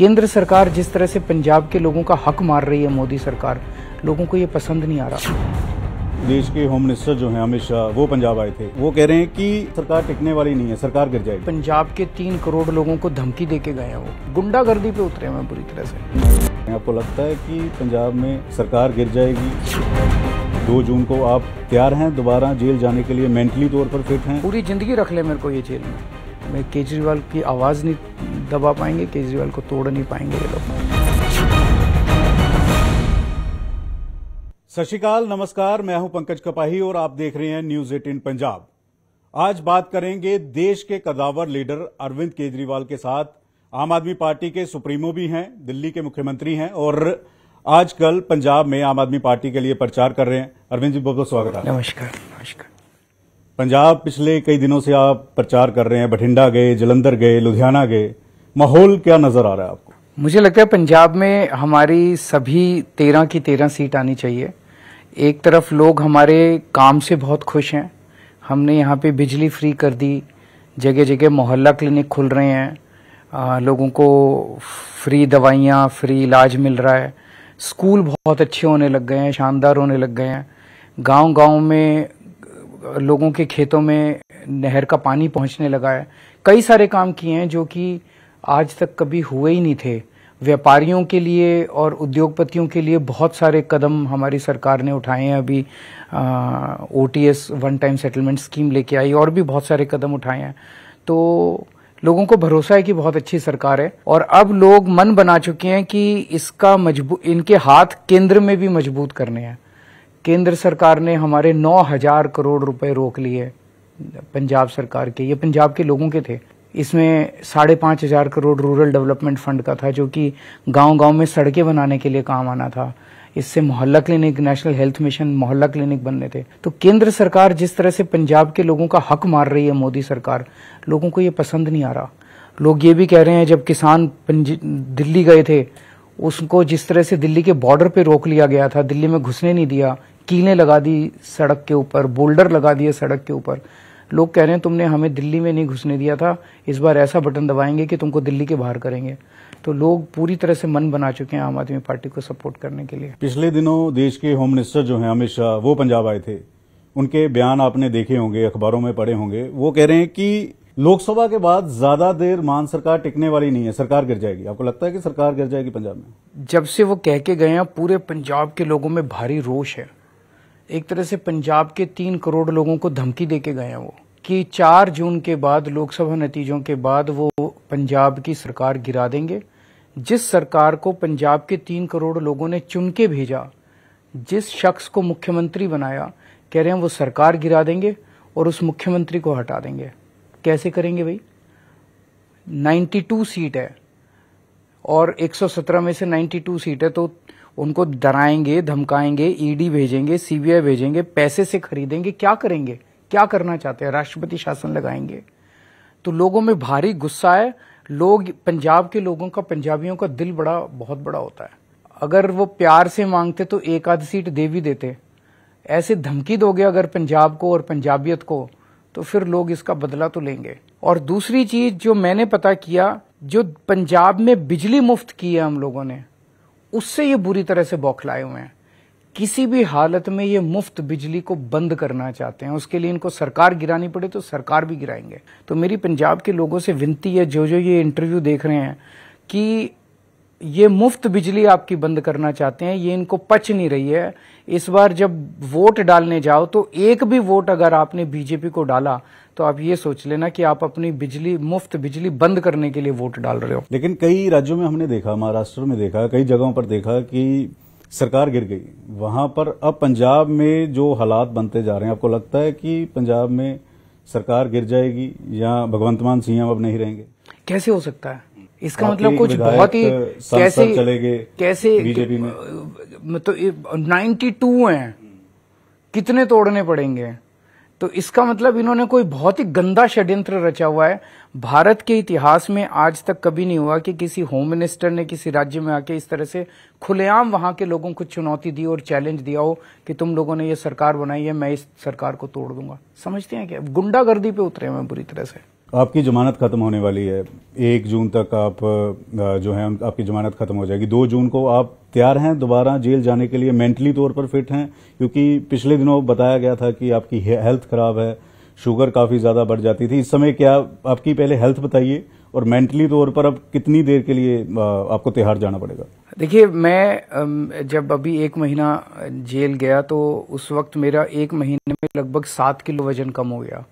केंद्र सरकार जिस तरह से पंजाब के लोगों का हक मार रही है मोदी सरकार लोगों को ये पसंद नहीं आ रहा देश के होम मिनिस्टर जो हैं अमित शाह वो पंजाब आए थे वो कह रहे हैं कि सरकार टिकने वाली नहीं है सरकार गिर जाएगी पंजाब के तीन करोड़ लोगों को धमकी दे के गए हैं वो गुंडागर्दी पे उतरे हैं बुरी तरह से आपको लगता है कि पंजाब में सरकार गिर जाएगी दो जून को आप तैयार हैं दोबारा जेल जाने के लिए मेंटली तौर पर फिट हैं पूरी जिंदगी रख ले मेरे को ये जेल में मैं केजरीवाल की आवाज़ नहीं दबा पाएंगे केजरीवाल को तोड़ नहीं पाएंगे ये लोग सत नमस्कार मैं हूं पंकज कपाही और आप देख रहे हैं न्यूज एटीन पंजाब आज बात करेंगे देश के कदावर लीडर अरविंद केजरीवाल के साथ आम आदमी पार्टी के सुप्रीमो भी हैं दिल्ली के मुख्यमंत्री हैं और आज कल पंजाब में आम आदमी पार्टी के लिए प्रचार कर रहे हैं अरविंद जी बहुत बहुत स्वागत है नमस्कार नमस्कार पंजाब पिछले कई दिनों से आप प्रचार कर रहे हैं बठिंडा गए जलंधर गए लुधियाना गए माहौल क्या नजर आ रहा है आपको मुझे लगता है पंजाब में हमारी सभी तेरह की तेरह सीट आनी चाहिए एक तरफ लोग हमारे काम से बहुत खुश हैं हमने यहाँ पे बिजली फ्री कर दी जगह जगह मोहल्ला क्लिनिक खुल रहे हैं आ, लोगों को फ्री दवाइयाँ फ्री इलाज मिल रहा है स्कूल बहुत अच्छे होने लग गए हैं शानदार होने लग गए हैं गांव गांव में लोगों के खेतों में नहर का पानी पहुंचने लगा है कई सारे काम किए हैं जो कि आज तक कभी हुए ही नहीं थे व्यापारियों के लिए और उद्योगपतियों के लिए बहुत सारे कदम हमारी सरकार ने उठाए हैं अभी O T S one time settlement scheme लेके आई और भी बहुत सारे कदम उठाए हैं तो लोगों को भरोसा है कि बहुत अच्छी सरकार है और अब लोग मन बना चुके हैं कि इसका मजबूत इनके हाथ केंद्र में भी मजबूत करने हैं केंद्र सरकार ने हमारे नौ हजार करोड़ रुपए रोक लिए पंजाब सरकार के ये पंजाब के लोगों के थे इसमें साढ़े पांच हजार करोड़ रूरल डेवलपमेंट फंड का था जो कि गांव गांव में सड़कें बनाने के लिए काम आना था इससे मोहल्ला क्लिनिक नेशनल हेल्थ मिशन मोहल्ला क्लिनिक बनने थे तो केंद्र सरकार जिस तरह से पंजाब के लोगों का हक मार रही है मोदी सरकार लोगों को ये पसंद नहीं आ रहा लोग ये भी कह रहे हैं जब किसान दिल्ली गए थे उसको जिस तरह से दिल्ली के बॉर्डर पे रोक लिया गया था दिल्ली में घुसने नहीं दिया कीलें लगा दी सड़क के ऊपर बोल्डर लगा दिए सड़क के ऊपर लोग कह रहे हैं तुमने हमें दिल्ली में नहीं घुसने दिया था इस बार ऐसा बटन दबाएंगे कि तुमको दिल्ली के बाहर करेंगे तो लोग पूरी तरह से मन बना चुके हैं आम आदमी पार्टी को सपोर्ट करने के लिए पिछले दिनों देश के होम मिनिस्टर जो हैं अमित शाह वो पंजाब आए थे उनके बयान आपने देखे होंगे अखबारों में पढ़े होंगे वो कह रहे हैं कि लोकसभा के बाद ज्यादा देर मान सरकार टिकने वाली नहीं है सरकार गिर जाएगी आपको लगता है कि सरकार गिर जाएगी पंजाब में जब से वो कह के गए हैं पूरे पंजाब के लोगों में भारी रोष है एक तरह से पंजाब के तीन करोड़ लोगों को धमकी दे के गए हैं वो कि चार जून के बाद लोकसभा नतीजों के बाद वो पंजाब की सरकार गिरा देंगे जिस सरकार को पंजाब के तीन करोड़ लोगों ने चुन के भेजा जिस शख्स को मुख्यमंत्री बनाया कह रहे हैं वो सरकार गिरा देंगे और उस मुख्यमंत्री को हटा देंगे कैसे करेंगे भाई 92 सीट है और 117 में से 92 सीट है तो उनको डराएंगे धमकाएंगे ईडी e भेजेंगे सीबीआई भेजेंगे पैसे से खरीदेंगे क्या करेंगे क्या करना चाहते हैं राष्ट्रपति शासन लगाएंगे तो लोगों में भारी गुस्सा है लोग पंजाब के लोगों का पंजाबियों का दिल बड़ा बहुत बड़ा होता है अगर वो प्यार से मांगते तो एक आध सीट दे भी देते ऐसे धमकी दोगे अगर पंजाब को और पंजाबियत को तो फिर लोग इसका बदला तो लेंगे और दूसरी चीज जो मैंने पता किया जो पंजाब में बिजली मुफ्त की है हम लोगों ने उससे ये बुरी तरह से बौखलाए हुए हैं किसी भी हालत में ये मुफ्त बिजली को बंद करना चाहते हैं उसके लिए इनको सरकार गिरानी पड़े तो सरकार भी गिराएंगे तो मेरी पंजाब के लोगों से विनती है जो जो ये इंटरव्यू देख रहे हैं कि ये मुफ्त बिजली आपकी बंद करना चाहते हैं ये इनको पच नहीं रही है इस बार जब वोट डालने जाओ तो एक भी वोट अगर आपने बीजेपी को डाला तो आप ये सोच लेना कि आप अपनी बिजली मुफ्त बिजली बंद करने के लिए वोट डाल रहे हो लेकिन कई राज्यों में हमने देखा महाराष्ट्र में देखा कई जगहों पर देखा कि सरकार गिर गई वहां पर अब पंजाब में जो हालात बनते जा रहे हैं आपको लगता है कि पंजाब में सरकार गिर जाएगी या भगवंत मान सिंह अब नहीं रहेंगे कैसे हो सकता है इसका मतलब कुछ बहुत ही कैसे चले गए कैसे बीजेपी में तो नाइन्टी टू है कितने तोड़ने पड़ेंगे तो इसका मतलब इन्होंने कोई बहुत ही गंदा षड्यंत्र रचा हुआ है भारत के इतिहास में आज तक कभी नहीं हुआ कि किसी होम मिनिस्टर ने किसी राज्य में आके इस तरह से खुलेआम वहां के लोगों को चुनौती दी और चैलेंज दिया हो कि तुम लोगों ने यह सरकार बनाई है मैं इस सरकार को तोड़ दूंगा समझते हैं क्या गुंडागर्दी पे उतरे हुए बुरी तरह से आपकी जमानत ख़त्म होने वाली है एक जून तक आप जो है आपकी जमानत ख़त्म हो जाएगी दो जून को आप तैयार हैं दोबारा जेल जाने के लिए मेंटली तौर पर फिट हैं क्योंकि पिछले दिनों बताया गया था कि आपकी हेल्थ खराब है शुगर काफ़ी ज़्यादा बढ़ जाती थी इस समय क्या आपकी पहले हेल्थ बताइए और मेंटली तौर पर अब कितनी देर के लिए आपको तिहाड़ जाना पड़ेगा देखिए मैं जब अभी एक महीना जेल गया तो उस वक्त मेरा एक महीने में लगभग सात किलो वजन कम हो गया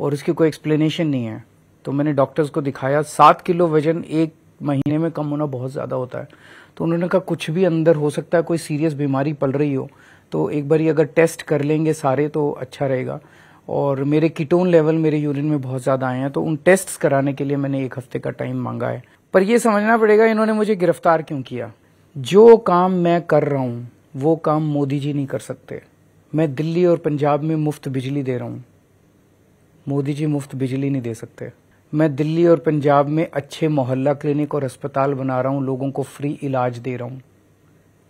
और इसकी कोई एक्सप्लेनेशन नहीं है तो मैंने डॉक्टर्स को दिखाया सात किलो वजन एक महीने में कम होना बहुत ज़्यादा होता है तो उन्होंने कहा कुछ भी अंदर हो सकता है कोई सीरियस बीमारी पल रही हो तो एक बार अगर टेस्ट कर लेंगे सारे तो अच्छा रहेगा और मेरे किटोन लेवल मेरे यूरिन में बहुत ज़्यादा आए हैं तो उन टेस्ट कराने के लिए मैंने एक हफ्ते का टाइम मांगा है पर यह समझना पड़ेगा इन्होंने मुझे गिरफ्तार क्यों किया जो काम मैं कर रहा हूँ वो काम मोदी जी नहीं कर सकते मैं दिल्ली और पंजाब में मुफ्त बिजली दे रहा हूँ मोदी जी मुफ्त बिजली नहीं दे सकते मैं दिल्ली और पंजाब में अच्छे मोहल्ला क्लिनिक और अस्पताल बना रहा हूँ लोगों को फ्री इलाज दे रहा हूँ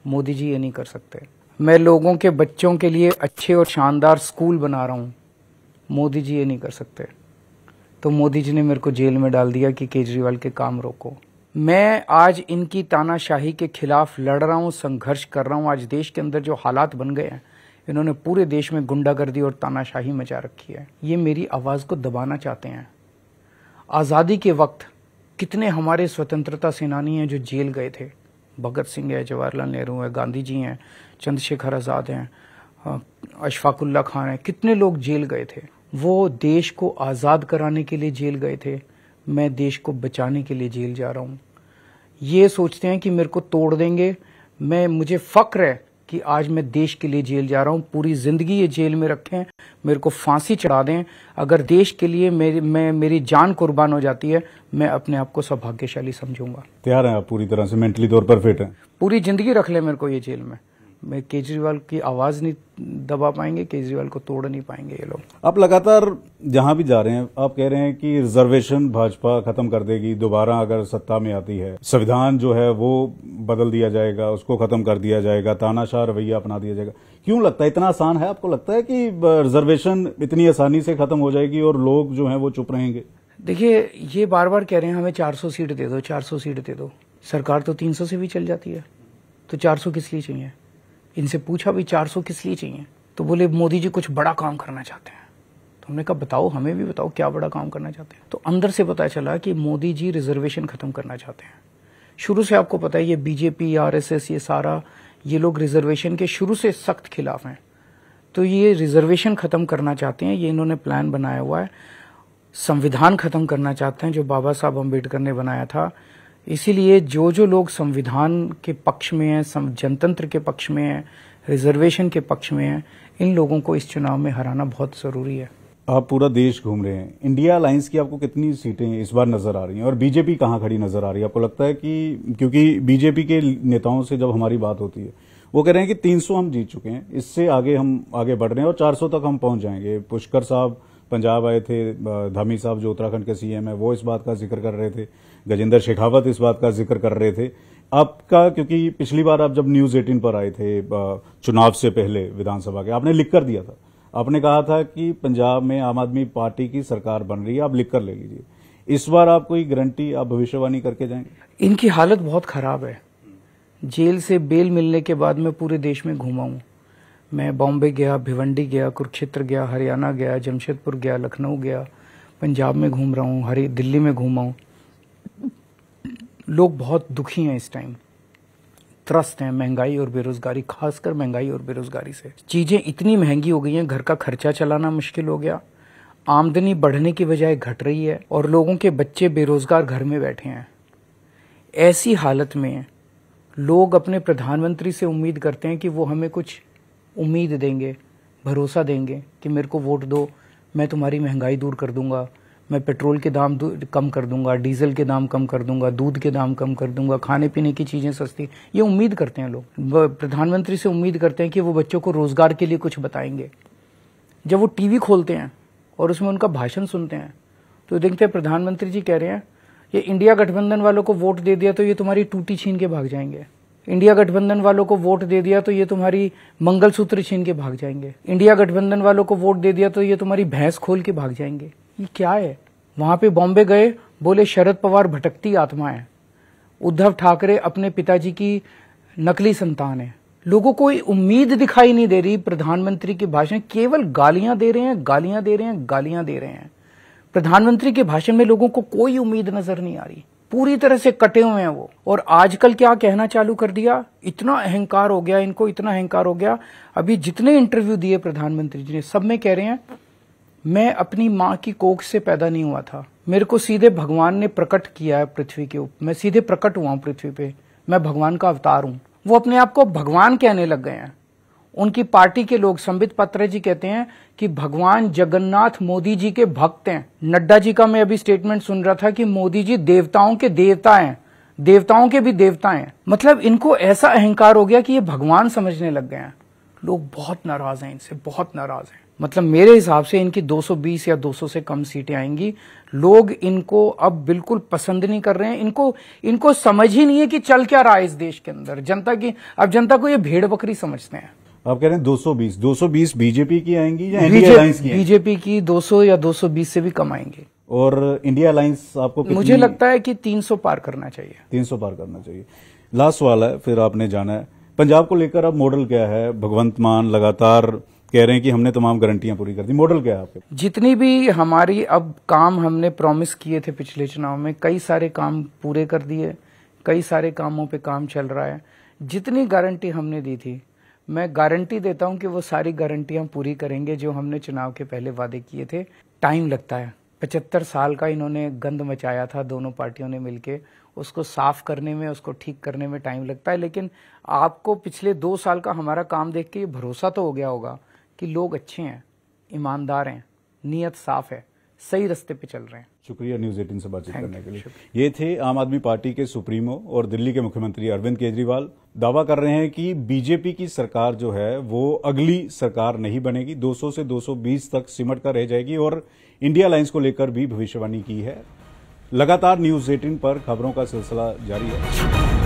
मोदी जी ये नहीं कर सकते मैं लोगों के बच्चों के लिए अच्छे और शानदार स्कूल बना रहा हूँ मोदी जी ये नहीं कर सकते तो मोदी जी ने मेरे को जेल में डाल दिया कि केजरीवाल के काम रोको मैं आज इनकी तानाशाही के खिलाफ लड़ रहा हूँ संघर्ष कर रहा हूँ आज देश के अंदर जो हालात बन गए हैं इन्होंने पूरे देश में गुंडागर्दी और तानाशाही मचा रखी है ये मेरी आवाज़ को दबाना चाहते हैं आज़ादी के वक्त कितने हमारे स्वतंत्रता सेनानी हैं जो जेल गए थे भगत सिंह है जवाहरलाल नेहरू है गांधी जी हैं चंद्रशेखर आज़ाद हैं अशफाकुल्ला खान हैं कितने लोग जेल गए थे वो देश को आज़ाद कराने के लिए जेल गए थे मैं देश को बचाने के लिए जेल जा रहा हूँ ये सोचते हैं कि मेरे को तोड़ देंगे मैं मुझे फ़क्र है कि आज मैं देश के लिए जेल जा रहा हूँ पूरी जिंदगी ये जेल में रखें मेरे को फांसी चढ़ा दें अगर देश के लिए मेरी मैं मेरी जान कुर्बान हो जाती है मैं अपने आप को सौभाग्यशाली समझूंगा तैयार है आप पूरी तरह से मेंटली तौर पर फिट है पूरी जिंदगी रख ले मेरे को ये जेल में में केजरीवाल की आवाज नहीं दबा पाएंगे केजरीवाल को तोड़ नहीं पाएंगे ये लोग आप लगातार जहां भी जा रहे हैं आप कह रहे हैं कि रिजर्वेशन भाजपा खत्म कर देगी दोबारा अगर सत्ता में आती है संविधान जो है वो बदल दिया जाएगा उसको खत्म कर दिया जाएगा तानाशाह रवैया अपना दिया जाएगा क्यों लगता है इतना आसान है आपको लगता है कि रिजर्वेशन इतनी आसानी से खत्म हो जाएगी और लोग जो है वो चुप रहेंगे देखिए ये बार बार कह रहे हैं हमें 400 सीट दे दो 400 सीट दे दो सरकार तो 300 से भी चल जाती है तो 400 किस लिए चाहिए इनसे पूछा भी 400 किस लिए चाहिए तो बोले मोदी जी कुछ बड़ा काम करना चाहते हैं तो हमने कहा बताओ हमें भी बताओ क्या बड़ा काम करना चाहते हैं तो अंदर से पता चला कि मोदी जी रिजर्वेशन खत्म करना चाहते हैं शुरू से आपको पता है ये बीजेपी आरएसएस ये सारा ये लोग रिजर्वेशन के शुरू से सख्त खिलाफ हैं तो ये रिजर्वेशन खत्म करना चाहते हैं ये इन्होंने प्लान बनाया हुआ है संविधान खत्म करना चाहते हैं जो बाबा साहब अम्बेडकर ने बनाया था इसीलिए जो जो लोग संविधान के पक्ष में हैं जनतंत्र के पक्ष में हैं रिजर्वेशन के पक्ष में हैं इन लोगों को इस चुनाव में हराना बहुत ज़रूरी है आप पूरा देश घूम रहे हैं इंडिया अलायंस की आपको कितनी सीटें इस बार नजर आ रही हैं और बीजेपी कहाँ खड़ी नजर आ रही है आपको लगता है कि क्योंकि बीजेपी के नेताओं से जब हमारी बात होती है वो कह रहे हैं कि 300 हम जीत चुके हैं इससे आगे हम आगे बढ़ रहे हैं और 400 तक हम पहुंच जाएंगे पुष्कर साहब पंजाब आए थे धामी साहब जो उत्तराखंड के सीएम है वो इस बात का जिक्र कर रहे थे गजेंद्र शेखावत इस बात का जिक्र कर रहे थे आपका क्योंकि पिछली बार आप जब न्यूज एटीन पर आए थे चुनाव से पहले विधानसभा के आपने लिख कर दिया था आपने कहा था कि पंजाब में आम आदमी पार्टी की सरकार बन रही है आप लिख कर ले लीजिए इस बार आप कोई गारंटी आप भविष्यवाणी करके जाएंगे इनकी हालत बहुत खराब है जेल से बेल मिलने के बाद मैं पूरे देश में घूमा मैं बॉम्बे गया भिवंडी गया कुरुक्षेत्र गया हरियाणा गया जमशेदपुर गया लखनऊ गया पंजाब में घूम रहा हूँ हरी दिल्ली में घूमा हूँ लोग बहुत दुखी हैं इस टाइम त्रस्त हैं महंगाई और बेरोजगारी खासकर महंगाई और बेरोजगारी से चीज़ें इतनी महंगी हो गई हैं घर का खर्चा चलाना मुश्किल हो गया आमदनी बढ़ने की बजाय घट रही है और लोगों के बच्चे बेरोजगार घर में बैठे हैं ऐसी हालत में लोग अपने प्रधानमंत्री से उम्मीद करते हैं कि वो हमें कुछ उम्मीद देंगे भरोसा देंगे कि मेरे को वोट दो मैं तुम्हारी महंगाई दूर कर दूंगा मैं पेट्रोल के दाम कम कर दूंगा डीजल के दाम कम कर दूंगा दूध के दाम कम कर दूंगा खाने पीने की चीज़ें सस्ती ये उम्मीद करते हैं लोग प्रधानमंत्री से उम्मीद करते हैं कि वो बच्चों को रोज़गार के लिए कुछ बताएंगे जब वो टीवी खोलते हैं और उसमें उनका भाषण सुनते हैं तो देखते हैं प्रधानमंत्री जी कह रहे हैं ये इंडिया गठबंधन वालों को वोट दे दिया तो ये तुम्हारी टूटी छीन के भाग जाएंगे इंडिया गठबंधन वालों को वोट दे दिया तो ये तुम्हारी मंगलसूत्र छीन के भाग जाएंगे इंडिया गठबंधन वालों को वोट दे दिया तो ये तुम्हारी भैंस खोल के भाग जाएंगे ये क्या है वहां पे बॉम्बे गए बोले शरद पवार भटकती आत्मा है उद्धव ठाकरे अपने पिताजी की नकली संतान है लोगों को उम्मीद दिखाई नहीं दे रही प्रधानमंत्री के भाषण केवल गालियां दे रहे हैं गालियां दे रहे हैं गालियां दे रहे हैं प्रधानमंत्री के भाषण में लोगों को कोई उम्मीद नजर नहीं आ रही पूरी तरह से कटे हुए हैं वो और आजकल क्या कहना चालू कर दिया इतना अहंकार हो गया इनको इतना अहंकार हो गया अभी जितने इंटरव्यू दिए प्रधानमंत्री जी ने सब में कह रहे हैं मैं अपनी माँ की कोख से पैदा नहीं हुआ था मेरे को सीधे भगवान ने प्रकट किया है पृथ्वी के ऊपर मैं सीधे प्रकट हुआ हूँ पृथ्वी पे मैं भगवान का अवतार हूँ वो अपने आप को भगवान कहने लग गए हैं उनकी पार्टी के लोग संबित पत्र जी कहते हैं कि भगवान जगन्नाथ मोदी जी के भक्त हैं नड्डा जी का मैं अभी स्टेटमेंट सुन रहा था कि मोदी जी देवताओं के देवता हैं देवताओं के भी देवता हैं मतलब इनको ऐसा अहंकार हो गया कि ये भगवान समझने लग गए हैं लोग बहुत नाराज हैं इनसे बहुत नाराज हैं मतलब मेरे हिसाब से इनकी 220 या 200 से कम सीटें आएंगी लोग इनको अब बिल्कुल पसंद नहीं कर रहे हैं इनको इनको समझ ही नहीं है कि चल क्या रहा है इस देश के अंदर जनता की अब जनता को ये भेड़ बकरी समझते हैं आप कह रहे हैं 220 220 बीजेपी की आएंगी या इंडिया अलायंस की बीजेपी की 200 या 220 से भी कम आएंगे और इंडिया अलायंस आपको कितनी? मुझे लगता है कि 300 पार करना चाहिए 300 पार करना चाहिए लास्ट सवाल है फिर आपने जाना है पंजाब को लेकर अब मॉडल क्या है भगवंत मान लगातार कह रहे हैं कि हमने तमाम गारंटियां पूरी कर दी मॉडल क्या है आपके जितनी भी हमारी अब काम हमने प्रॉमिस किए थे पिछले चुनाव में कई सारे काम पूरे कर दिए कई सारे कामों पे काम चल रहा है जितनी गारंटी हमने दी थी मैं गारंटी देता हूं कि वो सारी गारंटियां पूरी करेंगे जो हमने चुनाव के पहले वादे किए थे टाइम लगता है पचहत्तर साल का इन्होंने गंद मचाया था दोनों पार्टियों ने मिलकर उसको साफ करने में उसको ठीक करने में टाइम लगता है लेकिन आपको पिछले दो साल का हमारा काम देख के ये भरोसा तो हो गया होगा कि लोग अच्छे हैं ईमानदार हैं नीयत साफ है सही रास्ते पे चल रहे हैं शुक्रिया न्यूज एटीन से बातचीत करने के लिए ये थे आम आदमी पार्टी के सुप्रीमो और दिल्ली के मुख्यमंत्री अरविंद केजरीवाल दावा कर रहे हैं कि बीजेपी की सरकार जो है वो अगली सरकार नहीं बनेगी 200 से 220 तक सिमट कर रह जाएगी और इंडिया लाइन्स को लेकर भी भविष्यवाणी की है लगातार न्यूज एटीन पर खबरों का सिलसिला जारी है